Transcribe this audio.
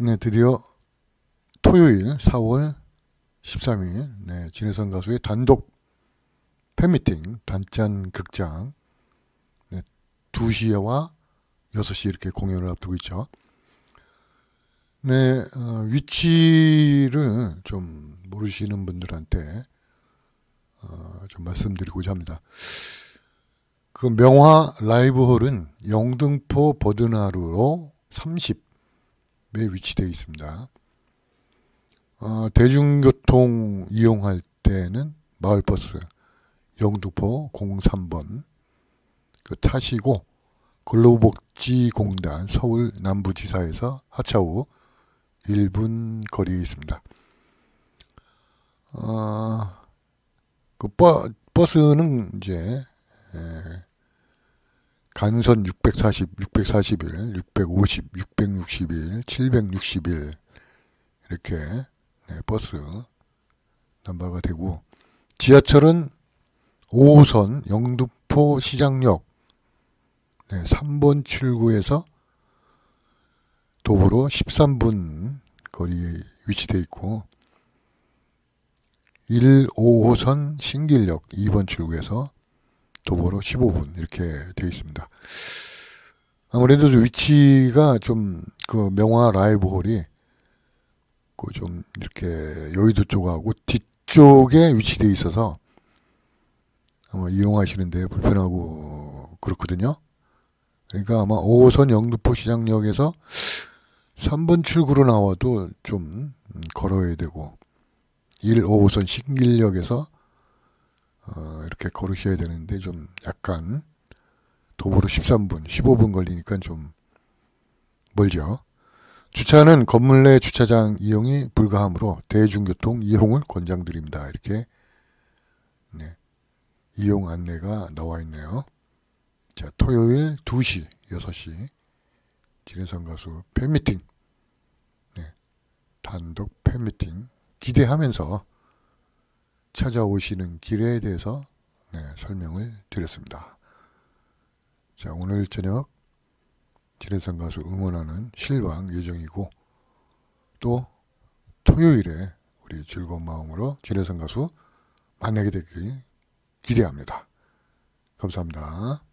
네, 드디어 토요일 4월 13일 네, 진해선 가수의 단독 팬미팅 단짠 극장 네, 2시와 6시 이렇게 공연을 앞두고 있죠. 네, 어, 위치를 좀 모르시는 분들한테 어, 좀 말씀드리고자 합니다. 그 명화 라이브홀은 영등포 버드나루로 30 위치되어 있습니다. 어, 대중교통 이용할 때는 마을버스 영등포 03번 그 타시고 근로복지공단 서울 남부지사에서 하차후 1분 거리에 있습니다. 어, 그 버, 버스는 이제 에, 간선 640, 641, 650, 661, 761 이렇게 네, 버스 넘버가 되고 지하철은 5호선 영등포 시장역 네, 3번 출구에서 도보로 13분 거리에 위치되어 있고 1, 5호선 신길역 2번 출구에서 도보로 15분 이렇게 되어 있습니다. 아무래도 위치가 좀 그 명화 라이브홀이 그좀 이렇게 여의도 쪽하고 뒤쪽에 위치되어 있어서 아마 이용하시는데 불편하고 그렇거든요. 그러니까 아마 5호선 영등포 시장역에서 3번 출구로 나와도 좀 걸어야 되고 1, 5호선 신길역에서 어, 이렇게 걸으셔야 되는데 좀 약간 도보로 13분, 15분 걸리니까 좀 멀죠. 주차는 건물 내 주차장 이용이 불가하므로 대중교통 이용을 권장드립니다. 이렇게 네, 이용 안내가 나와 있네요. 자, 토요일 2시, 6시 진해성 가수 팬미팅 네, 단독 팬미팅 기대하면서 찾아오시는 길에 대해서 네, 설명을 드렸습니다. 자, 오늘 저녁 지뢰산 가서 응원하는 실방 예정이고 또 토요일에 우리 즐거운 마음으로 지뢰산 가수 만나게 되길 기대합니다. 감사합니다.